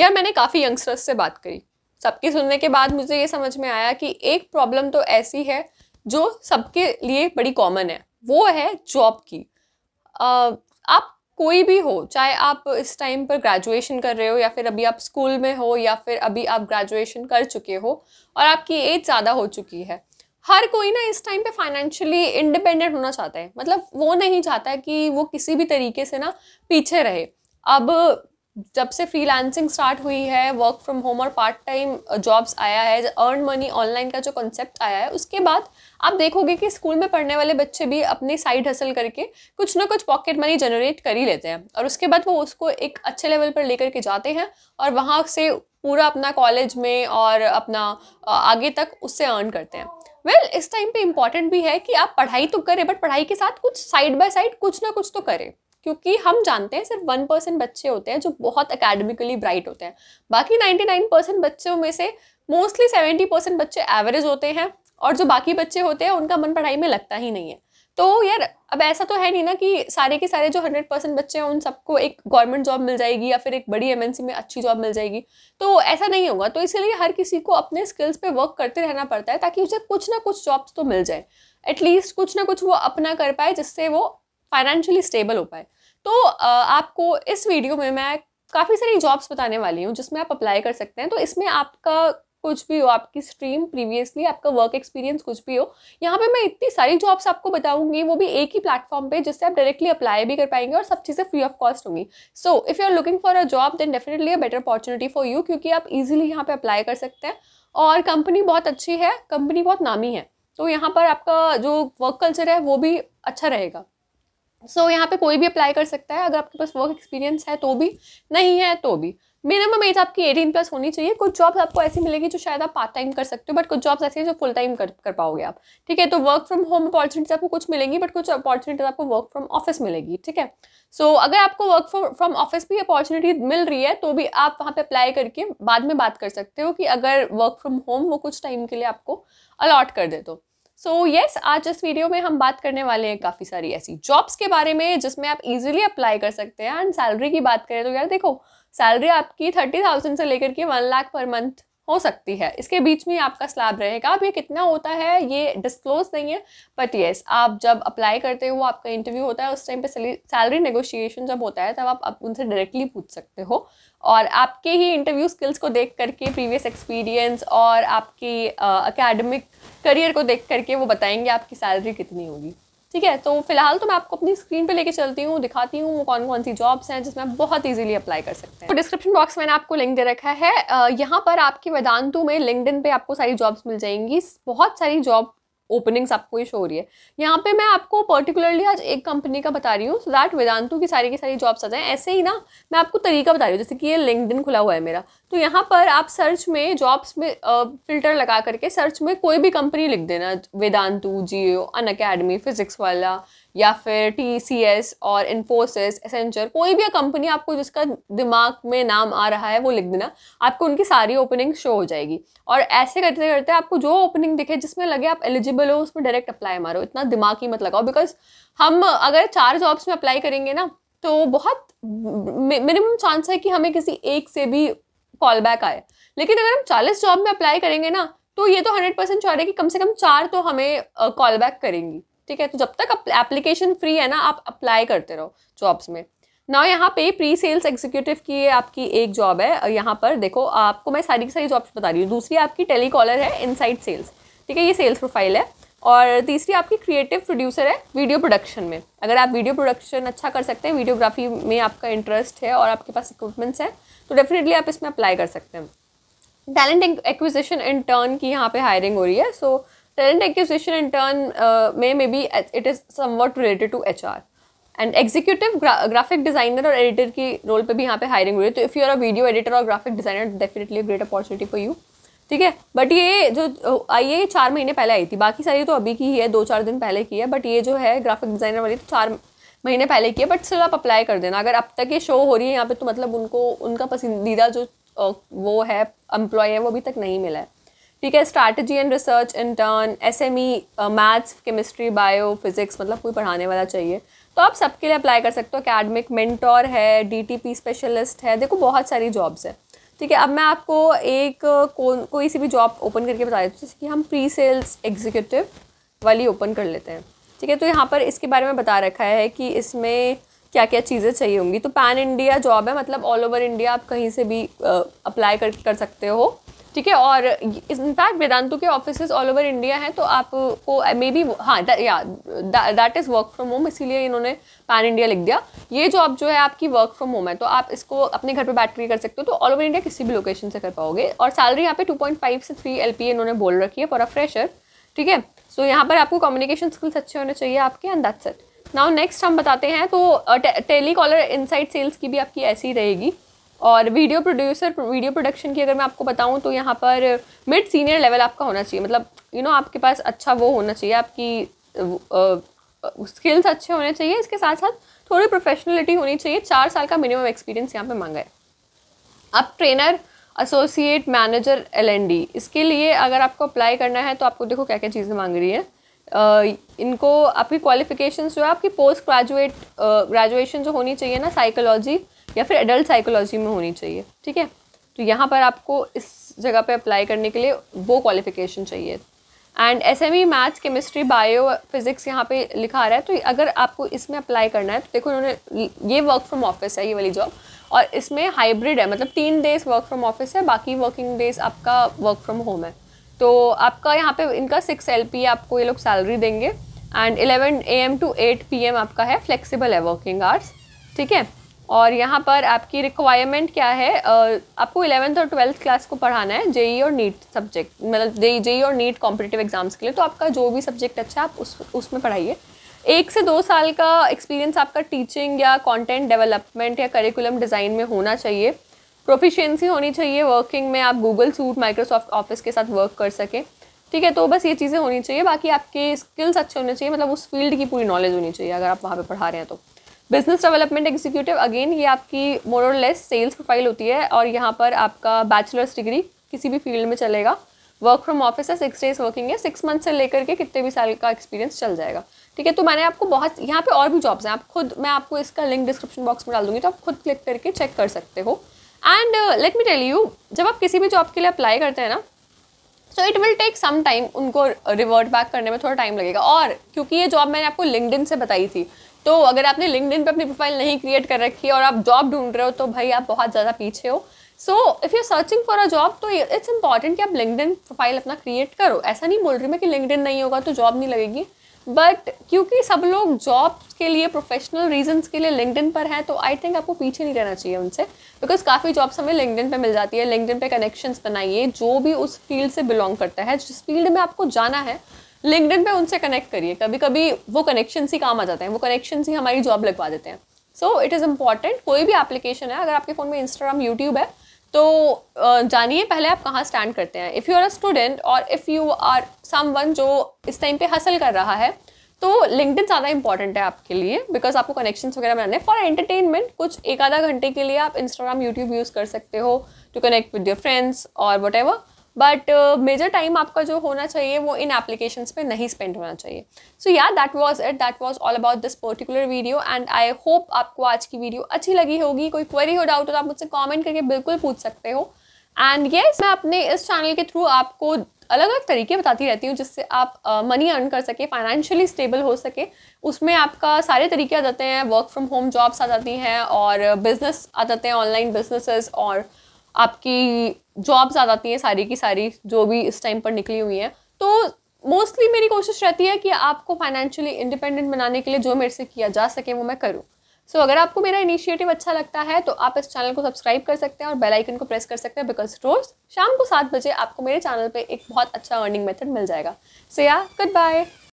यार मैंने काफ़ी यंगस्टर्स से बात करी सबकी सुनने के बाद मुझे ये समझ में आया कि एक प्रॉब्लम तो ऐसी है जो सबके लिए बड़ी कॉमन है वो है जॉब की uh, आप कोई भी हो चाहे आप इस टाइम पर ग्रेजुएशन कर रहे हो या फिर अभी आप स्कूल में हो या फिर अभी आप ग्रेजुएशन कर चुके हो और आपकी एज ज़्यादा हो चुकी है हर कोई ना इस टाइम पे फाइनेंशियली इंडिपेंडेंट होना चाहता है मतलब वो नहीं चाहता कि वो किसी भी तरीके से ना पीछे रहे अब जब से फ्रीलांसिंग स्टार्ट हुई है वर्क फ्रॉम होम और पार्ट टाइम जॉब्स आया है अर्न मनी ऑनलाइन का जो कॉन्सेप्ट आया है उसके बाद आप देखोगे कि स्कूल में पढ़ने वाले बच्चे भी अपने साइड हसल करके कुछ ना कुछ पॉकेट मनी जनरेट कर ही लेते हैं और उसके बाद वो उसको एक अच्छे लेवल पर लेकर के जाते हैं और वहाँ से पूरा अपना कॉलेज में और अपना आगे तक उससे अर्न करते हैं वेल well, इस टाइम पे इम्पॉर्टेंट भी है कि आप पढ़ाई तो करें बट पढ़ाई के साथ कुछ साइड बाय साइड कुछ ना कुछ तो करें क्योंकि हम जानते हैं सिर्फ वन परसेंट बच्चे होते हैं जो बहुत अकेडमिकली ब्राइट होते हैं बाकी नाइन्टी नाइन परसेंट बच्चों में से मोस्टली सेवेंटी परसेंट बच्चे एवरेज होते हैं और जो बाकी बच्चे होते हैं उनका मन पढ़ाई में लगता ही नहीं है तो यार अब ऐसा तो है नहीं ना कि सारे के सारे जो हंड्रेड परसेंट बच्चे हैं उन सबको एक गवर्नमेंट जॉब मिल जाएगी या फिर एक बड़ी एमएनसी में अच्छी जॉब मिल जाएगी तो ऐसा नहीं होगा तो इसीलिए हर किसी को अपने स्किल्स पे वर्क करते रहना पड़ता है ताकि उसे कुछ ना कुछ जॉब्स तो मिल जाए एटलीस्ट कुछ ना कुछ वो अपना कर पाए जिससे वो फाइनेंशियली स्टेबल हो पाए तो आपको इस वीडियो में मैं काफ़ी सारी जॉब्स बताने वाली हूँ जिसमें आप अप्लाई कर सकते हैं तो इसमें आपका कुछ भी हो आपकी स्ट्रीम प्रीवियसली आपका वर्क एक्सपीरियंस कुछ भी हो यहाँ पे मैं इतनी सारी जॉब्स आपको बताऊंगी वो भी एक ही प्लेटफॉर्म पे जिससे आप डायरेक्टली अप्लाई भी कर पाएंगे और सब चीज़ें फ्री ऑफ कॉस्ट होंगी so if you are looking for a job then definitely a better opportunity for you क्योंकि आप ईज़िली यहाँ पर अप्लाई कर सकते हैं और कंपनी बहुत अच्छी है कंपनी बहुत नामी है तो यहाँ पर आपका जो वर्क कल्चर है वो भी अच्छा रहेगा सो so, यहाँ पे कोई भी अप्लाई कर सकता है अगर आपके पास वर्क एक्सपीरियंस है तो भी नहीं है तो भी मिनिमम एज आपकी एटीन प्लस होनी चाहिए कुछ जॉब्स आपको ऐसी मिलेगी जो शायद आप पार्ट टाइम कर सकते हो बट कुछ जॉब्स ऐसी जो फुल टाइम कर कर पाओगे आप ठीक है तो वर्क फ्रॉम होम अपॉर्चुनिटीज आपको कुछ मिलेंगी बट कुछ अपॉर्चुनिटीज आपको वर्क फ्रॉम ऑफिस मिलेगी ठीक है सो so, अगर आपको वर्क फ्रॉम ऑफिस भी अपॉर्चुनिटी मिल रही है तो भी आप वहाँ पर अप्लाई करके बाद में बात कर सकते हो कि अगर वर्क फ्रॉम होम वो कुछ टाइम के लिए आपको अलॉट कर दे तो सो so, यस yes, आज इस वीडियो में हम बात करने वाले हैं काफ़ी सारी ऐसी जॉब्स के बारे में जिसमें आप इजीली अप्लाई कर सकते हैं एंड सैलरी की बात करें तो यार देखो सैलरी आपकी थर्टी थाउजेंड से लेकर के वन लाख पर मंथ हो सकती है इसके बीच में आपका स्लैब रहेगा अब ये कितना होता है ये डिस्क्लोज नहीं है बट येस आप जब अप्लाई करते हो आपका इंटरव्यू होता है उस टाइम पे सैलरी नेगोशिएशन जब होता है तब आप, आप उनसे डायरेक्टली पूछ सकते हो और आपके ही इंटरव्यू स्किल्स को देख करके प्रीवियस एक्सपीरियंस और आपकी अकेडमिक करियर को देख करके वो बताएंगे आपकी सैलरी कितनी होगी ठीक है तो फिलहाल तो मैं आपको अपनी स्क्रीन पे लेके चलती हूँ दिखाती हूँ कौन कौन सी जॉब्स हैं जिसमें आप बहुत इजीली अप्लाई कर सकते हैं तो डिस्क्रिप्शन बॉक्स में मैंने आपको लिंक दे रखा है यहाँ पर आपकी वेदांतु तो में लिंकड पे आपको सारी जॉब्स मिल जाएंगी बहुत सारी जॉब ओपनिंग्स आपको ये शो हो रही है यहाँ पे मैं आपको पर्टिकुलरली आज एक कंपनी का बता रही हूँ सो दैट वेदांतु की सारी की सारी जॉब्स आ जाएँ ऐसे ही ना मैं आपको तरीका बता रही हूँ जैसे कि ये लिंकड खुला हुआ है मेरा तो यहाँ पर आप सर्च में जॉब्स में फिल्टर लगा करके सर्च में कोई भी कंपनी लिख देना वेदांतु जियो अन अकेडमी फिजिक्स वाला या फिर टी सी एस और इन्फोसिस एसेंचर कोई भी कंपनी आपको जिसका दिमाग में नाम आ रहा है वो लिख देना आपको उनकी सारी ओपनिंग शो हो जाएगी और ऐसे करते करते आपको जो ओपनिंग दिखे जिसमें लगे आप एलिजिबल हो उसमें डायरेक्ट अप्लाई मारो इतना दिमाग ही मत लगाओ बिकॉज हम अगर चार जॉब्स में अप्लाई करेंगे ना तो बहुत मिनिमम चांस है कि हमें किसी एक से भी कॉल बैक आए लेकिन अगर हम चालीस जॉब में अप्लाई करेंगे ना तो ये तो हंड्रेड परसेंट श्योर है कि कम से कम चार तो हमें कॉल बैक करेंगी ठीक है तो जब तक एप्लीकेशन फ्री है ना आप अप्लाई करते रहो जॉब्स में ना यहाँ पे प्री सेल्स एग्जीक्यूटिव की आपकी एक जॉब है यहाँ पर देखो आपको मैं सारी की सारी जॉब्स बता रही हूँ दूसरी आपकी टेलीकॉलर है इनसाइड सेल्स ठीक है ये सेल्स प्रोफाइल है और तीसरी आपकी क्रिएटिव प्रोड्यूसर है वीडियो प्रोडक्शन में अगर आप वीडियो प्रोडक्शन अच्छा कर सकते हैं वीडियोग्राफी में आपका इंटरेस्ट है और आपके पास इक्विपमेंट्स हैं तो डेफिनेटली आप इसमें अप्लाई कर सकते हैं टैलेंट एक्विजिशन इंटर्न टर्न की यहाँ पे हायरिंग हो रही है so so, talent acquisition in turn uh, may maybe it is somewhat related to HR. And executive graphic designer और एडिटर की रोल पे भी यहाँ पे हायरिंग हुई है तो if you are a video editor और graphic designer definitely great opportunity for you ठीक है बट ये जो आई है ये चार महीने पहले आई थी बाकी सारी तो अभी की ही है दो चार दिन पहले की है बट ये जो है ग्राफिक डिजाइनर वाली तो चार महीने पहले की है बट सिर्फ आप अप्लाई कर देना अगर अब तक ये शो हो रही है यहाँ पे तो मतलब उनको उनका पसंदीदा जो वो है एम्प्लॉय है वो अभी तक नहीं मिला है ठीक है strategy and research intern S M E maths chemistry bio physics मतलब कोई पढ़ाने वाला चाहिए तो आप सबके लिए अप्लाई कर सकते हो अकेडमिक मेंटोर है डी टी पी स्पेशलिस्ट है देखो बहुत सारी जॉब्स है ठीक है अब मैं आपको एक uh, कौन कोई सी भी जॉब ओपन करके बता देती हूँ जैसे कि हम प्री सेल्स एग्जीक्यूटिव वाली ओपन कर लेते हैं ठीक है तो यहाँ पर इसके बारे में बता रखा है कि इसमें क्या क्या चीज़ें चाहिए होंगी तो पैन इंडिया जॉब है मतलब ऑल ओवर इंडिया आप कहीं से भी अप्लाई uh, कर कर सकते हो ठीक है और इनफैक्ट वेदांतु के ऑफिस ऑल ओवर इंडिया हैं तो आपको मे uh, बी हाँ या that is work from home इसीलिए इन्होंने पैन इंडिया लिख दिया ये जॉब जो है आपकी वर्क फ्रॉम होम है तो आप इसको अपने घर पर बैठ कर कर सकते हो तो ऑल ओवर इंडिया किसी भी लोकेशन से कर पाओगे और सैलरी यहाँ पे 2.5 से 3 एल इन्होंने बोल रखी है फॉर अ फ्रेशर ठीक है सो यहाँ पर आपको कम्युनिकेशन स्किल्स अच्छे होने चाहिए आपके and that's it now next हम बताते हैं तो टेली कॉलर इनसाइड सेल्स की भी आपकी ऐसी रहेगी और वीडियो प्रोड्यूसर वीडियो प्रोडक्शन की अगर मैं आपको बताऊँ तो यहाँ पर मिड सीनियर लेवल आपका होना चाहिए मतलब यू you नो know, आपके पास अच्छा वो होना चाहिए आपकी स्किल्स अच्छे होने चाहिए इसके साथ साथ थोड़ी प्रोफेशनलिटी होनी चाहिए चार साल का मिनिमम एक्सपीरियंस यहाँ पे मांगा है अब ट्रेनर एसोसिएट मैनेजर एल इसके लिए अगर आपको अप्लाई करना है तो आपको देखो क्या क्या चीज़ें मांग रही है Uh, इनको आपकी क्वालिफिकेशन जो है आपकी पोस्ट ग्रेजुएट ग्रेजुएशन जो होनी चाहिए ना साइकोलॉजी या फिर एडल्ट साइकोलॉजी में होनी चाहिए ठीक है तो यहाँ पर आपको इस जगह पे अप्लाई करने के लिए वो क्वालिफिकेशन चाहिए and S M E maths chemistry bio physics यहाँ पे लिखा आ रहा है तो अगर आपको इसमें अप्लाई करना है तो देखो इन्होंने ये वर्क फ्रॉम ऑफिस है ये वाली जॉब और इसमें हाइब्रिड है मतलब तीन डेज वर्क फ्रॉम ऑफिस है बाकी वर्किंग डेज आपका वर्क फ्रॉम होम है तो आपका यहाँ पे इनका सिक्स एल पी आपको ये लोग सैलरी देंगे and eleven A M to eight P M आपका है फ्लेक्सिबल है वर्किंग आवर्स ठीक है और यहाँ पर आपकी रिक्वायरमेंट क्या है uh, आपको इलेवेंथ और ट्वेल्थ क्लास को पढ़ाना है जेई e और नीट सब्जेक्ट मतलब जेई e और नीट कॉम्पिटेटिव एग्जाम्स के लिए तो आपका जो भी सब्जेक्ट अच्छा है आप उस उसमें पढ़ाइए एक से दो साल का एक्सपीरियंस आपका टीचिंग या कंटेंट डेवलपमेंट या करिकुलम डिज़ाइन में होना चाहिए प्रोफिशियंसी होनी चाहिए वर्किंग में आप गूगल सूट माइक्रोसॉफ्ट ऑफिस के साथ वर्क कर सकें ठीक है तो बस ये चीज़ें होनी चाहिए बाकी आपके स्किल्स अच्छे होने चाहिए मतलब उस फील्ड की पूरी नॉलेज होनी चाहिए अगर आप वहाँ पर पढ़ा रहे हैं तो बिजनेस डेवलपमेंट एग्जीक्यूटिव अगेन ये आपकी मोरलेस सेल्स प्रोफाइल होती है और यहाँ पर आपका बैचलर्स डिग्री किसी भी फील्ड में चलेगा वर्क फ्रॉम ऑफिस है सिक्स डेज वर्किंग है सिक्स मंथ से लेकर के कितने भी साल का एक्सपीरियंस चल जाएगा ठीक है तो मैंने आपको बहुत यहाँ पे और भी जॉब्स हैं आप खुद मैं आपको इसका लिंक डिस्क्रिप्शन बॉक्स में डाल दूँगी तो आप खुद क्लिक करके चेक कर सकते हो and let me tell you जब आप किसी भी जॉब के लिए अप्लाई करते हैं ना so it will take some time उनको रिवर्ट बैक करने में थोड़ा टाइम लगेगा और क्योंकि ये जॉब मैंने आपको लिंकड से बताई थी तो अगर आपने लिंकड पे अपनी प्रोफाइल नहीं क्रिएट कर रखी है और आप जॉब ढूंढ रहे हो तो भाई आप बहुत ज़्यादा पीछे हो so if you searching for a job तो इट्स इंपॉर्टेंट कि आप लिंकड प्रोफाइल अपना क्रिएट करो ऐसा नहीं बोल रही मैं कि लिंकड नहीं होगा तो जॉब नहीं लगेगी बट क्योंकि सब लोग जॉब के लिए प्रोफेशनल रीजंस के लिए लिंकडिन पर हैं तो आई थिंक आपको पीछे नहीं रहना चाहिए उनसे बिकॉज काफ़ी जॉब्स हमें लिंकडिन पे मिल जाती है लिंकडिन पे कनेक्शंस बनाइए जो भी उस फील्ड से बिलोंग करता है जिस फील्ड में आपको जाना है लिंकडिन पे उनसे कनेक्ट करिए कभी कभी वो कनेक्शन ही काम आ जाते हैं वो कनेक्शन ही हमारी जॉब लगवा देते हैं सो इट इज़ इम्पॉर्टेंट कोई भी एप्लीकेशन है अगर आपके फ़ोन में इंस्टाग्राम यूट्यूब है तो जानिए पहले आप कहाँ स्टैंड करते हैं if you are a student और if you are someone जो इस टाइम पे हासिल कर रहा है तो लिंकड ज़्यादा इंपॉर्टेंट है आपके लिए बिकॉज आपको कनेक्शंस वगैरह बनाने हैं फॉर एंटरटेनमेंट कुछ एक आधा घंटे के लिए आप इंस्टाग्राम यूट्यूब यूज़ कर सकते हो to connect with your friends और वट बट मेजर टाइम आपका जो होना चाहिए वो इन एप्लीकेशन पे नहीं स्पेंड होना चाहिए so yeah that was it that was all about this particular video and I hope आपको आज की वीडियो अच्छी लगी होगी कोई क्वेरी हो डाउट हो तो आप मुझसे कॉमेंट करके बिल्कुल पूछ सकते हो एंड ये yes, मैं अपने इस चैनल के थ्रू आपको अलग अलग तरीके बताती रहती हूँ जिससे आप मनी uh, अर्न कर सके फाइनेंशियली स्टेबल हो सके उसमें आपका सारे तरीके आ जाते हैं वर्क फ्रॉम होम जॉब्स आ जाती हैं और बिजनेस आ जाते हैं ऑनलाइन बिजनेसेस और आपकी जॉब्स आ जाती हैं सारी की सारी जो भी इस टाइम पर निकली हुई हैं तो मोस्टली मेरी कोशिश रहती है कि आपको फाइनेंशियली इंडिपेंडेंट बनाने के लिए जो मेरे से किया जा सके वो मैं करूँ सो so, अगर आपको मेरा इनिशिएटिव अच्छा लगता है तो आप इस चैनल को सब्सक्राइब कर सकते हैं और बेल आइकन को प्रेस कर सकते हैं बिकॉज रोज शाम को सात बजे आपको मेरे चैनल पे एक बहुत अच्छा अर्निंग मेथड मिल जाएगा सो या गुड बाय